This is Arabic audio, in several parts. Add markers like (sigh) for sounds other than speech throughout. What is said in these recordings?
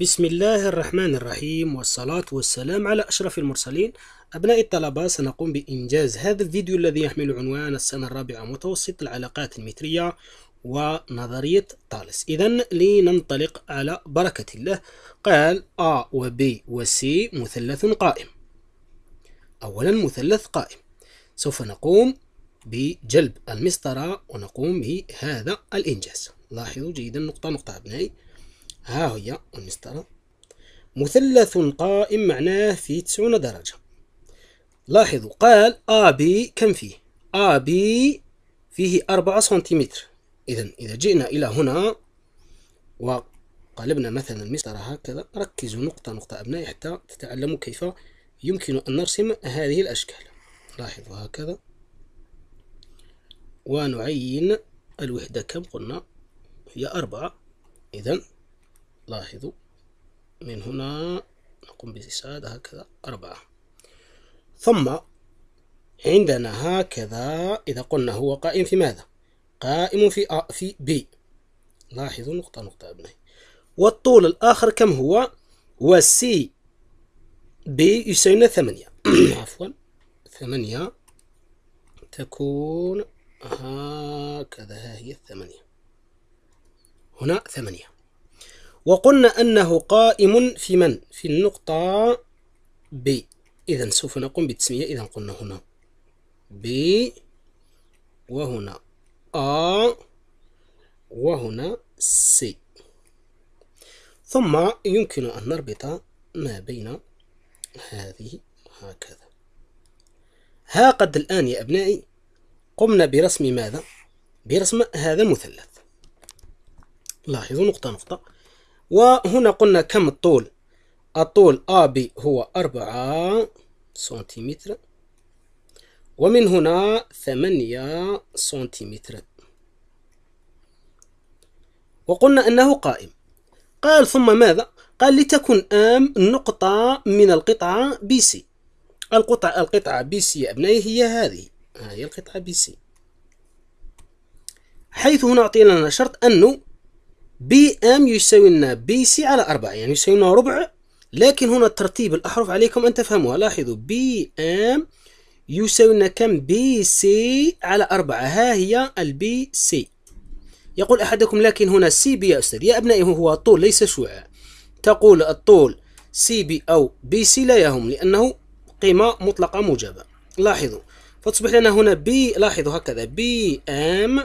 بسم الله الرحمن الرحيم والصلاة والسلام على أشرف المرسلين أبناء الطلبة سنقوم بإنجاز هذا الفيديو الذي يحمل عنوان السنة الرابعة متوسط العلاقات المترية ونظرية طالس إذا لننطلق على بركة الله قال A و B و C مثلث قائم أولا مثلث قائم سوف نقوم بجلب المسطرة ونقوم بهذا الإنجاز لاحظوا جيدا نقطة نقطة أبنائي ها هي المسطرة مثلث قائم معناه في 90 درجة لاحظوا قال أ بي كم فيه أ بي فيه 4 سنتيمتر إذا إذا جئنا إلى هنا وقلبنا مثلا المسطرة هكذا ركزوا نقطة نقطة أبنائي حتى تتعلموا كيف يمكن أن نرسم هذه الأشكال لاحظوا هكذا ونعين الوحدة كم قلنا هي أربعة إذا لاحظوا من هنا نقوم بزيادة هكذا أربعة ثم عندنا هكذا إذا قلنا هو قائم في ماذا؟ قائم في آ في ب لاحظوا نقطة نقطة أبنائي والطول الآخر كم هو؟ وسي بي يساوينا ثمانية (clears throat) عفوا ثمانية تكون هكذا ها هي الثمانية هنا ثمانية وقلنا أنه قائم في من؟ في النقطة B إذا سوف نقوم بالتسمية إذا قلنا هنا B وهنا A وهنا C ثم يمكن أن نربط ما بين هذه هكذا ها قد الآن يا أبنائي قمنا برسم ماذا؟ برسم هذا المثلث لاحظوا نقطة نقطة وهنا قلنا كم الطول الطول AB هو أربعة سنتيمتر ومن هنا ثمانية سنتيمتر وقلنا أنه قائم قال ثم ماذا؟ قال لتكن أم نقطة من القطعة بي سي القطعة القطعة بي سي يا أبنائي هي هذه هي القطعة بي سي حيث هنا أعطينا شرط أنه بي ام يساوي لنا بي سي على أربعة يعني يساوي لنا ربع لكن هنا ترتيب الأحرف عليكم أن تفهموها لاحظوا بي ام يساوي لنا كم بي سي على أربعة ها هي البي سي يقول أحدكم لكن هنا سي بي يا أستاذ يا أبنائي هو طول ليس شعاع تقول الطول سي بي أو بي سي لا يهم لأنه قيمة مطلقة موجبة لاحظوا فتصبح لنا هنا بي لاحظوا هكذا بي ام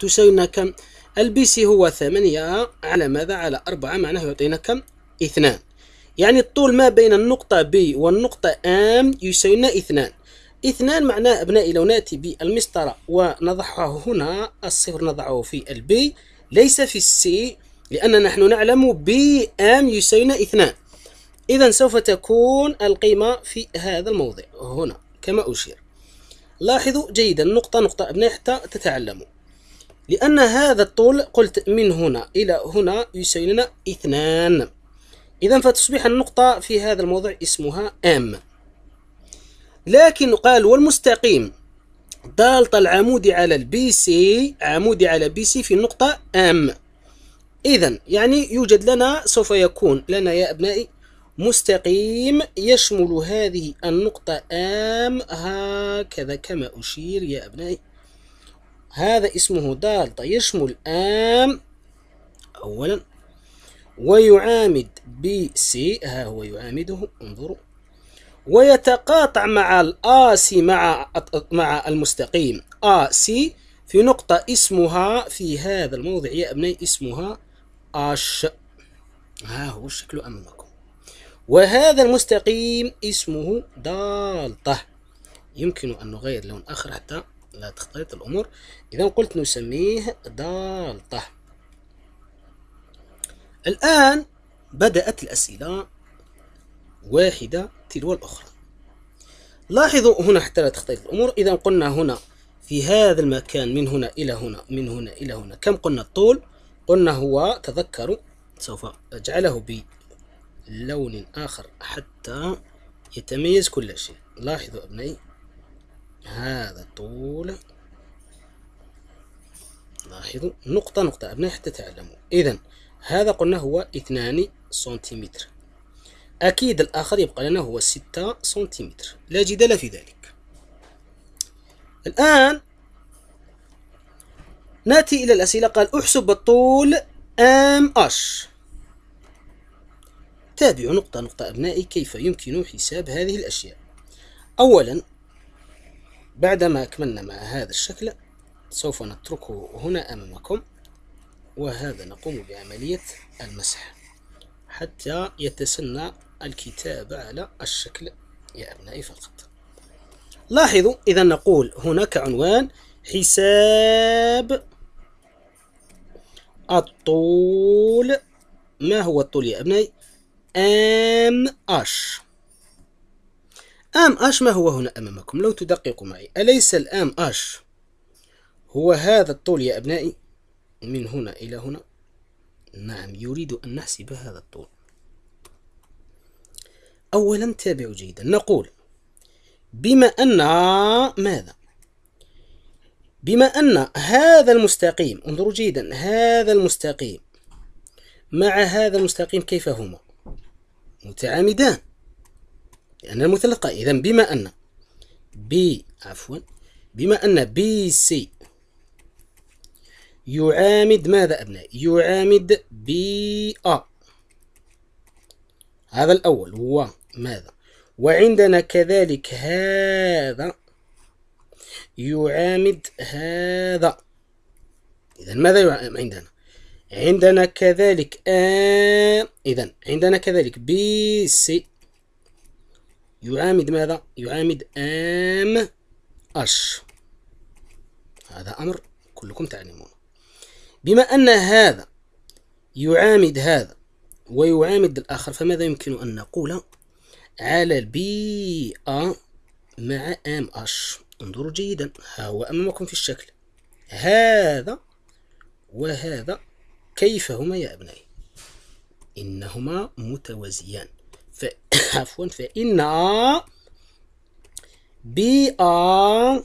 تساوي لنا كم البي سي هو ثمانية على ماذا على أربعة معناه يعطينا كم اثنان يعني الطول ما بين النقطة بي والنقطة آم يساوينا اثنان اثنان معناه أبنائي لو نأتي بالمسطرة ونضعه هنا الصفر نضعه في البي ليس في السي لأن نحن نعلم بي ام يساوينا اثنان إذا سوف تكون القيمة في هذا الموضع هنا كما أشير لاحظوا جيدا نقطة نقطة أبنائي حتى تتعلموا لأن هذا الطول قلت من هنا إلى هنا يساوي لنا اثنان إذا فتصبح النقطة في هذا الموضع اسمها أم لكن قال والمستقيم دالت العمود على البي سي عمودي على بي سي في النقطة أم إذا يعني يوجد لنا سوف يكون لنا يا أبنائي مستقيم يشمل هذه النقطة أم هكذا كما أشير يا أبنائي هذا اسمه دال طيب، يشمل آم أولا ويعامد بي سي ها هو يعامده انظروا ويتقاطع مع الآسي مع مع المستقيم آسي في نقطة اسمها في هذا الموضع يا ابني اسمها آش ها هو الشكل أمامكم وهذا المستقيم اسمه دالطة يمكن أن نغير لون آخر حتى لتخطيط الأمور إذا قلت نسميه دالتا الآن بدأت الأسئلة واحدة تلو الأخرى لاحظوا هنا حتى لا تخطيط الأمور إذا قلنا هنا في هذا المكان من هنا إلى هنا من هنا إلى هنا كم قلنا الطول قلنا هو تذكروا سوف أجعله بلون آخر حتى يتميز كل شيء لاحظوا أبنائي هذا الطول لاحظوا نقطة نقطة أبنائي حتى تعلموا إذا هذا قلنا هو اثنان سنتيمتر أكيد الآخر يبقى لنا هو ستة سنتيمتر لا جدال في ذلك الآن نأتي إلى الأسئلة قال أحسب الطول أم أش تابعوا نقطة نقطة أبنائي كيف يمكن حساب هذه الأشياء أولا بعدما أكملنا مع هذا الشكل سوف نتركه هنا أمامكم وهذا نقوم بعملية المسح حتى يتسنى الكتابة على الشكل يا أبنائي فقط لاحظوا إذا نقول هناك عنوان حساب الطول ما هو الطول يا أبنائي؟ ام اش ام اش ما هو هنا امامكم لو تدققوا معي اليس الام اش هو هذا الطول يا ابنائي من هنا الى هنا نعم يريد ان نحسب هذا الطول اولا تابعوا جيدا نقول بما ان ماذا بما ان هذا المستقيم انظروا جيدا هذا المستقيم مع هذا المستقيم كيف هما متعامدان لأن المثلث قائم إذا بما أن بي عفوا بما أن بي سي يعامد ماذا أبنائي يعامد بي أ هذا الأول هو ماذا وعندنا كذلك هذا يعامد هذا إذا ماذا عندنا عندنا كذلك آ إذا عندنا كذلك بي سي يعامد ماذا؟ يعامد ام اش هذا أمر كلكم تعلمونه بما أن هذا يعامد هذا ويعامد الآخر فماذا يمكن أن نقول على بي أ مع أم أش انظروا جيدا ها هو أمامكم في الشكل هذا وهذا كيف هما يا أبنائي إنهما متوازيان عفوا فإن بي آر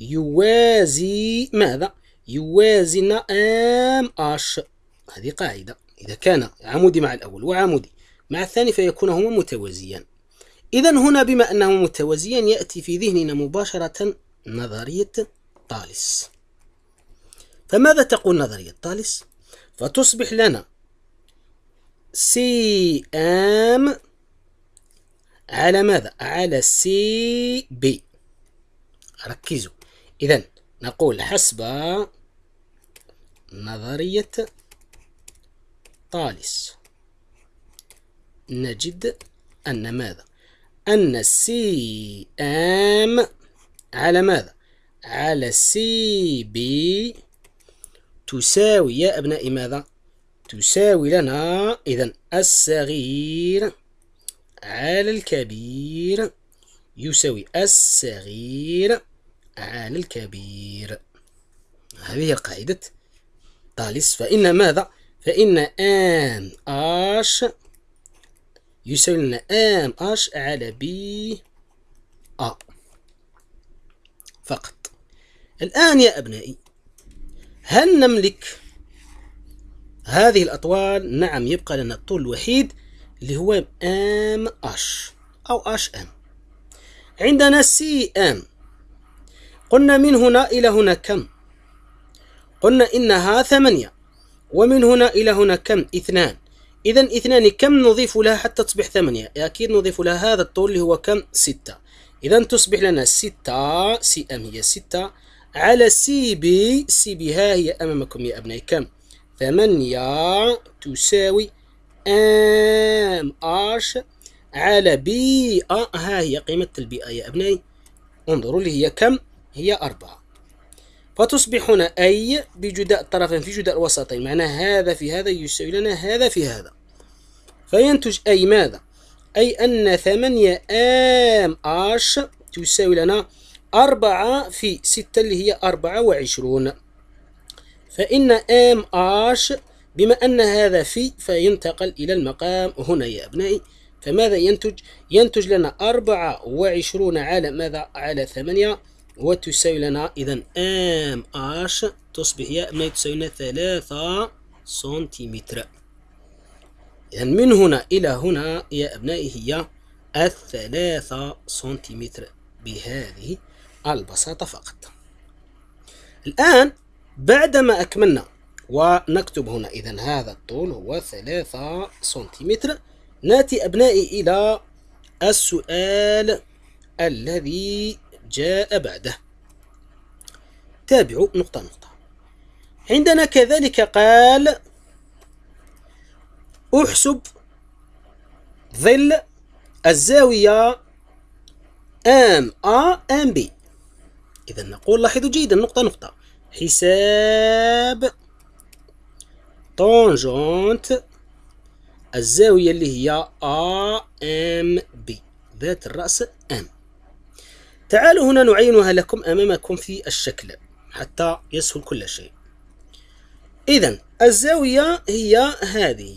يوازي ماذا؟ يوازن ام اش هذه قاعدة إذا كان عمودي مع الأول وعمودي مع الثاني فيكون هما متوازيان إذا هنا بما أنهما متوازيان يأتي في ذهننا مباشرة نظرية طالس فماذا تقول نظرية طالس؟ فتصبح لنا سي ام على ماذا على سي بي ركزوا إذا نقول حسب نظرية طالس نجد أن ماذا أن سي أم على ماذا على سي بي تساوي يا أبنائي ماذا تساوي لنا إذا الصغير على الكبير يساوي الصغير على الكبير هذه قاعدة طالس فإن ماذا؟ فإن آم أش يساوي لنا آم أش على بي أ فقط الآن يا أبنائي هل نملك هذه الأطوال؟ نعم يبقى لنا الطول الوحيد اللي هو ام اش او اش ام عندنا سي ام قلنا من هنا الى هنا كم قلنا انها ثمانية ومن هنا الى هنا كم اثنان اذا اثنان كم نضيف لها حتى تصبح ثمانية اكيد نضيف لها هذا الطول اللي هو كم ستة اذا تصبح لنا ستة سي ام هي ستة على سي بي سي بي ها هي امامكم يا ابنائي كم ثمانية تساوي ام اش على ا ها هي قيمة البيئة آية. يا ابني انظروا لي هي كم هي أربعة فتصبح هنا أي بجداء طرفين في جداء الوسطين معناه هذا في هذا يساوي لنا هذا في هذا فينتج أي ماذا أي أن ثمانية آم آش تساوي لنا أربعة في ستة اللي هي أربعة وعشرون فإن آم آش بما أن هذا في فينتقل إلى المقام هنا يا أبنائي فماذا ينتج؟ ينتج لنا 24 على ماذا؟ على 8 وتساوي لنا إذا ام اش تصبح يا أبنائي تساوي لنا 3 سنتيمتر إذا من هنا إلى هنا يا أبنائي هي الثلاثة سنتيمتر بهذه البساطة فقط الآن بعدما أكملنا ونكتب هنا إذا هذا الطول هو ثلاثة سنتيمتر ناتي أبنائي إلى السؤال الذي جاء بعده تابعوا نقطة نقطة عندنا كذلك قال احسب ظل الزاوية ام ا ام بي إذا نقول لاحظوا جيدا نقطة نقطة حساب طونجونت الزاوية اللي هي ام بي ذات الرأس M تعالوا هنا نعينها لكم أمامكم في الشكل حتى يسهل كل شيء إذا الزاوية هي هذه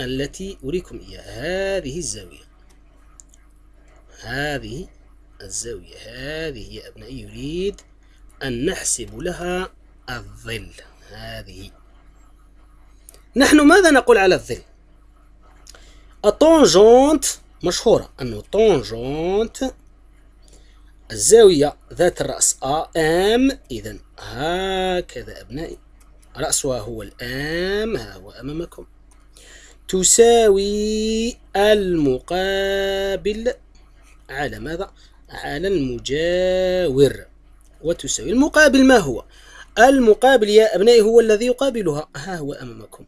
التي أريكم إياها هذه الزاوية هذه الزاوية هذه يا أبنائي يريد أن نحسب لها الظل هذه نحن ماذا نقول على الظل الطونجونت مشهورة أنه الطونجونت الزاوية ذات الرأس ام إذا هكذا أبنائي رأسها هو الآم ها هو أمامكم تساوي المقابل على ماذا؟ على المجاور وتساوي المقابل ما هو؟ المقابل يا أبنائي هو الذي يقابلها ها هو أمامكم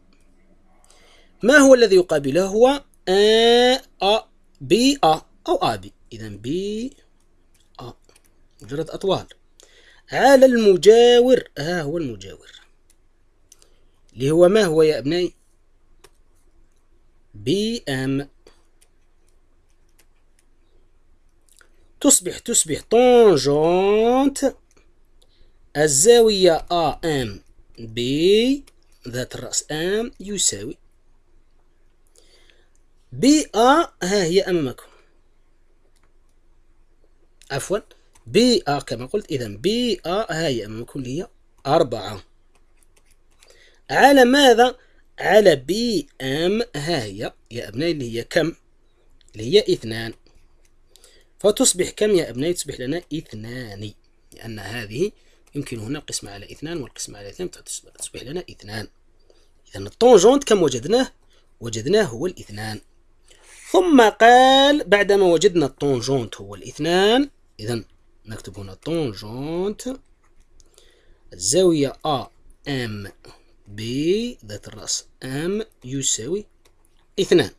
ما هو الذي يقابله هو أ أ بي أ أو بي إذا بي أ مجرد أطوال على المجاور ها آه، هو المجاور اللي هو ما هو يا أبنائي بي أم تصبح تصبح طونجونت الزاوية أ أم بي ذات الرأس أم يساوي بي آ ها هي أمامكم عفوا بي آ كما قلت إذا بي آ ها هي أمامكم اللي هي أربعة على ماذا؟ على بي أم ها هي يا أبنائي اللي هي كم؟ اللي هي اثنان فتصبح كم يا أبنائي؟ تصبح لنا اثنان لأن هذه يمكن هنا القسمة على اثنان والقسمة على اثنان تصبح لنا اثنان إذا الطونجونت كم وجدناه؟ وجدناه هو الاثنان ثم قال بعدما وجدنا الطونجونت هو الاثنان إذا نكتب هنا طونجونت الزاوية A ام بي ذات الرأس ام يساوي اثنان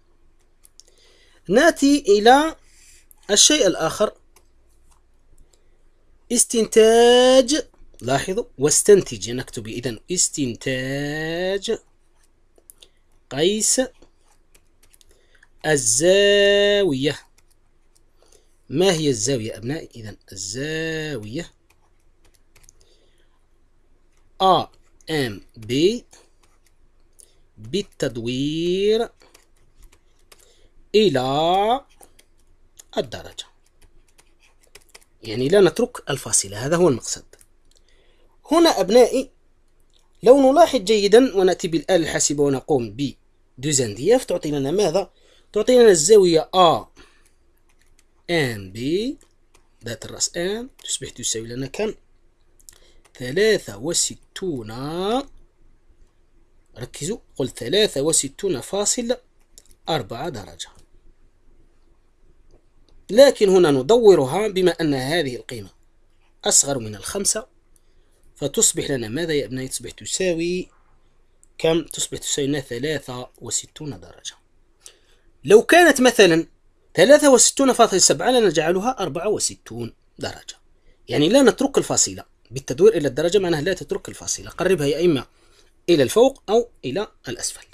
نأتي إلى الشيء الآخر استنتاج لاحظوا واستنتج نكتب إذا استنتاج قيس الزاوية ما هي الزاوية أبنائي إذا الزاوية A M B بالتدوير إلى الدرجة يعني لا نترك الفاصلة هذا هو المقصد هنا أبنائي لو نلاحظ جيدا ونأتي بالآلة الحاسبة ونقوم بدوزندياف تعطي لنا ماذا؟ تعطينا الزاوية A ان B ذات الرأس ان تصبح تساوي لنا كم ثلاثة وستون ركزوا قل ثلاثة وستون فاصل أربعة درجة لكن هنا ندورها بما أن هذه القيمة أصغر من الخمسة فتصبح لنا ماذا يا أبنائي تصبح تساوي كم تصبح تساوي لنا ثلاثة وستون درجة لو كانت مثلا 63.7 لنجعلها 64 درجة يعني لا نترك الفاصلة بالتدوير إلى الدرجة معناها لا تترك الفاصلة قربها يا إما إلى الفوق أو إلى الأسفل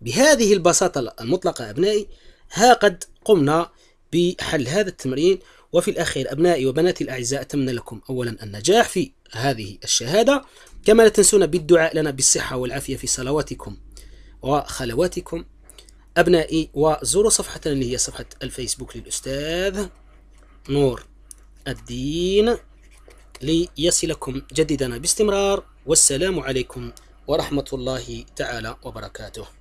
بهذه البساطة المطلقة أبنائي ها قد قمنا بحل هذا التمرين وفي الأخير أبنائي وبناتي الأعزاء أتمنى لكم أولا النجاح في هذه الشهادة كما لا تنسونا بالدعاء لنا بالصحة والعافية في صلواتكم وخلواتكم أبنائي وزوروا صفحتنا اللي هي صفحة الفيسبوك للأستاذ نور الدين ليصلكم جديدنا باستمرار والسلام عليكم ورحمة الله تعالى وبركاته